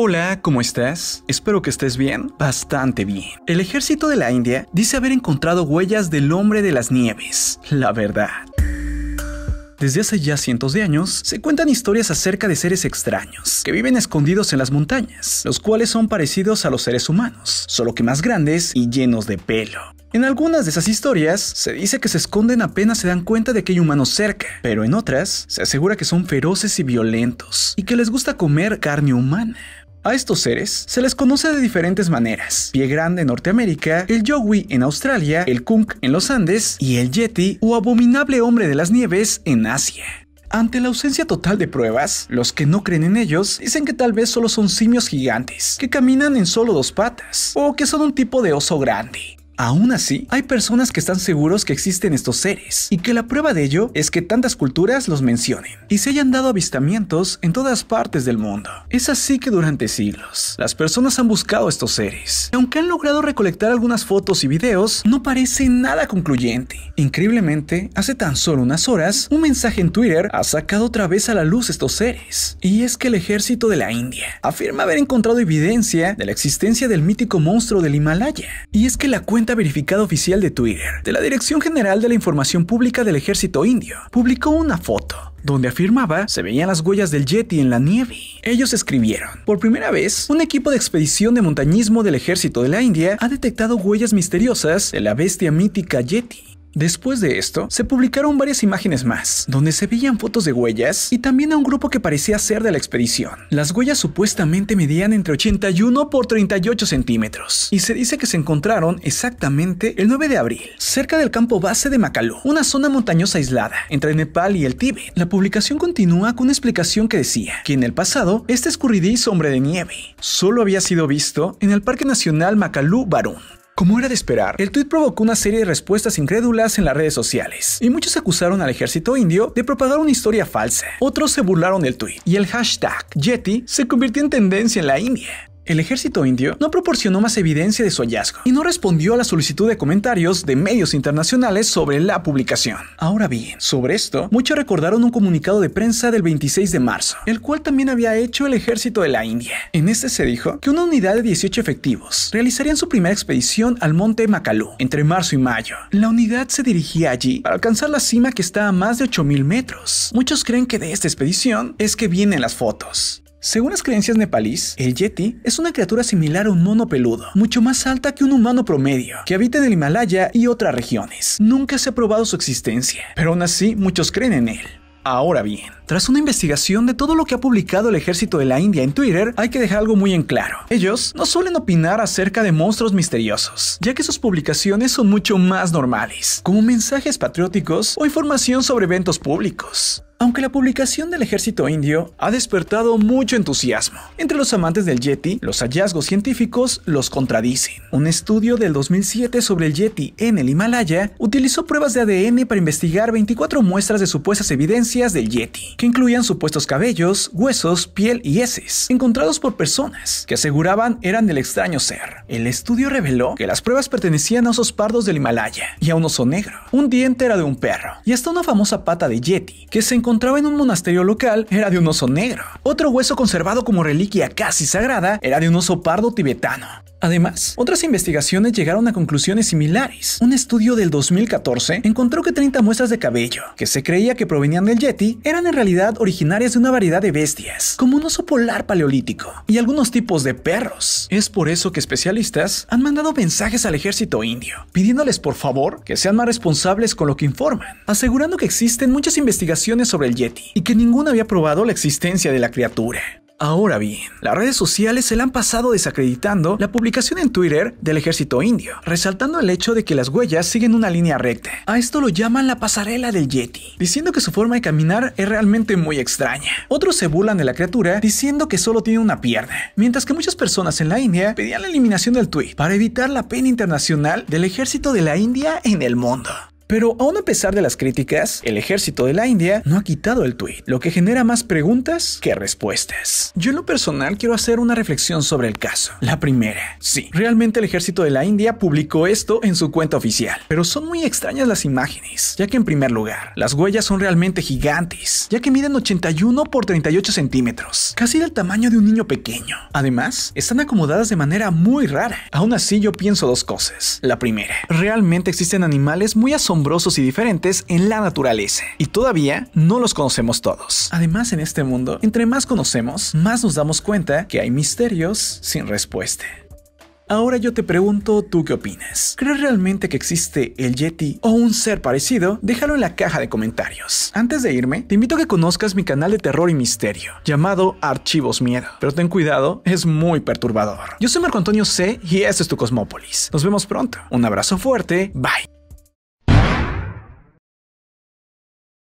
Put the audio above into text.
Hola, ¿cómo estás? Espero que estés bien, bastante bien. El ejército de la India dice haber encontrado huellas del hombre de las nieves. La verdad. Desde hace ya cientos de años, se cuentan historias acerca de seres extraños que viven escondidos en las montañas, los cuales son parecidos a los seres humanos, solo que más grandes y llenos de pelo. En algunas de esas historias se dice que se esconden apenas se dan cuenta de que hay humanos cerca, pero en otras se asegura que son feroces y violentos y que les gusta comer carne humana. A estos seres se les conoce de diferentes maneras: pie grande en Norteamérica, el yowie en Australia, el kunk en los Andes y el yeti o abominable hombre de las nieves en Asia. Ante la ausencia total de pruebas, los que no creen en ellos dicen que tal vez solo son simios gigantes, que caminan en solo dos patas, o que son un tipo de oso grande. Aún así, hay personas que están seguros que existen estos seres y que la prueba de ello es que tantas culturas los mencionen y se hayan dado avistamientos en todas partes del mundo. Es así que durante siglos, las personas han buscado estos seres. Y aunque han logrado recolectar algunas fotos y videos, no parece nada concluyente. Increíblemente, hace tan solo unas horas, un mensaje en Twitter ha sacado otra vez a la luz estos seres. Y es que el ejército de la India afirma haber encontrado evidencia de la existencia del mítico monstruo del Himalaya. Y es que la cuenta Verificado oficial de Twitter de la Dirección General de la Información Pública del Ejército Indio, publicó una foto donde afirmaba se veían las huellas del Yeti en la nieve. Ellos escribieron, por primera vez, un equipo de expedición de montañismo del ejército de la India ha detectado huellas misteriosas de la bestia mítica Yeti. Después de esto, se publicaron varias imágenes más, donde se veían fotos de huellas y también a un grupo que parecía ser de la expedición. Las huellas supuestamente medían entre 81 por 38 centímetros y se dice que se encontraron exactamente el 9 de abril, cerca del campo base de Makalu, una zona montañosa aislada entre Nepal y el Tíbet. La publicación continúa con una explicación que decía que en el pasado este escurridizo hombre de nieve solo había sido visto en el Parque Nacional Makalu Barun. Como era de esperar, el tuit provocó una serie de respuestas incrédulas en las redes sociales, y muchos acusaron al ejército indio de propagar una historia falsa. Otros se burlaron del tuit, y el hashtag Yeti se convirtió en tendencia en la India. El ejército indio no proporcionó más evidencia de su hallazgo y no respondió a la solicitud de comentarios de medios internacionales sobre la publicación. Ahora bien, sobre esto, muchos recordaron un comunicado de prensa del 26 de marzo, el cual también había hecho el ejército de la India. En este se dijo que una unidad de 18 efectivos realizarían su primera expedición al monte Makalu entre marzo y mayo. La unidad se dirigía allí para alcanzar la cima que está a más de 8000 metros. Muchos creen que de esta expedición es que vienen las fotos. Según las creencias nepalíes, el yeti es una criatura similar a un mono peludo, mucho más alta que un humano promedio, que habita en el Himalaya y otras regiones. Nunca se ha probado su existencia, pero aún así muchos creen en él. Ahora bien, tras una investigación de todo lo que ha publicado el ejército de la India en Twitter, hay que dejar algo muy en claro. Ellos no suelen opinar acerca de monstruos misteriosos, ya que sus publicaciones son mucho más normales, como mensajes patrióticos o información sobre eventos públicos. Aunque la publicación del ejército indio ha despertado mucho entusiasmo, entre los amantes del Yeti, los hallazgos científicos los contradicen. Un estudio del 2007 sobre el Yeti en el Himalaya utilizó pruebas de ADN para investigar 24 muestras de supuestas evidencias del Yeti que incluían supuestos cabellos, huesos, piel y heces, encontrados por personas que aseguraban eran del extraño ser. El estudio reveló que las pruebas pertenecían a osos pardos del Himalaya y a un oso negro. Un diente era de un perro y hasta una famosa pata de yeti que se encontraba en un monasterio local era de un oso negro. Otro hueso conservado como reliquia casi sagrada era de un oso pardo tibetano Además, otras investigaciones llegaron a conclusiones similares. Un estudio del 2014 encontró que 30 muestras de cabello, que se creía que provenían del Yeti, eran en realidad originarias de una variedad de bestias, como un oso polar paleolítico y algunos tipos de perros. Es por eso que especialistas han mandado mensajes al ejército indio, pidiéndoles por favor que sean más responsables con lo que informan, asegurando que existen muchas investigaciones sobre el Yeti y que ninguna había probado la existencia de la criatura. Ahora bien, las redes sociales se le han pasado desacreditando la publicación en Twitter del ejército indio, resaltando el hecho de que las huellas siguen una línea recta. A esto lo llaman la pasarela del Yeti, diciendo que su forma de caminar es realmente muy extraña. Otros se burlan de la criatura diciendo que solo tiene una pierna, mientras que muchas personas en la India pedían la eliminación del tweet para evitar la pena internacional del ejército de la India en el mundo. Pero aún a pesar de las críticas, el ejército de la India no ha quitado el tuit. lo que genera más preguntas que respuestas. Yo en lo personal quiero hacer una reflexión sobre el caso. La primera, sí, realmente el ejército de la India publicó esto en su cuenta oficial, pero son muy extrañas las imágenes, ya que en primer lugar, las huellas son realmente gigantes, ya que miden 81 por 38 centímetros, casi del tamaño de un niño pequeño. Además, están acomodadas de manera muy rara. Aún así, yo pienso dos cosas. La primera, realmente existen animales muy asombrosos asombrosos y diferentes en la naturaleza, y todavía no los conocemos todos. Además, en este mundo, entre más conocemos, más nos damos cuenta que hay misterios sin respuesta. Ahora yo te pregunto, ¿tú qué opinas? ¿Crees realmente que existe el Yeti o un ser parecido? Déjalo en la caja de comentarios. Antes de irme, te invito a que conozcas mi canal de terror y misterio, llamado Archivos Miedo. Pero ten cuidado, es muy perturbador. Yo soy Marco Antonio C y este es tu Cosmópolis. Nos vemos pronto. Un abrazo fuerte, bye.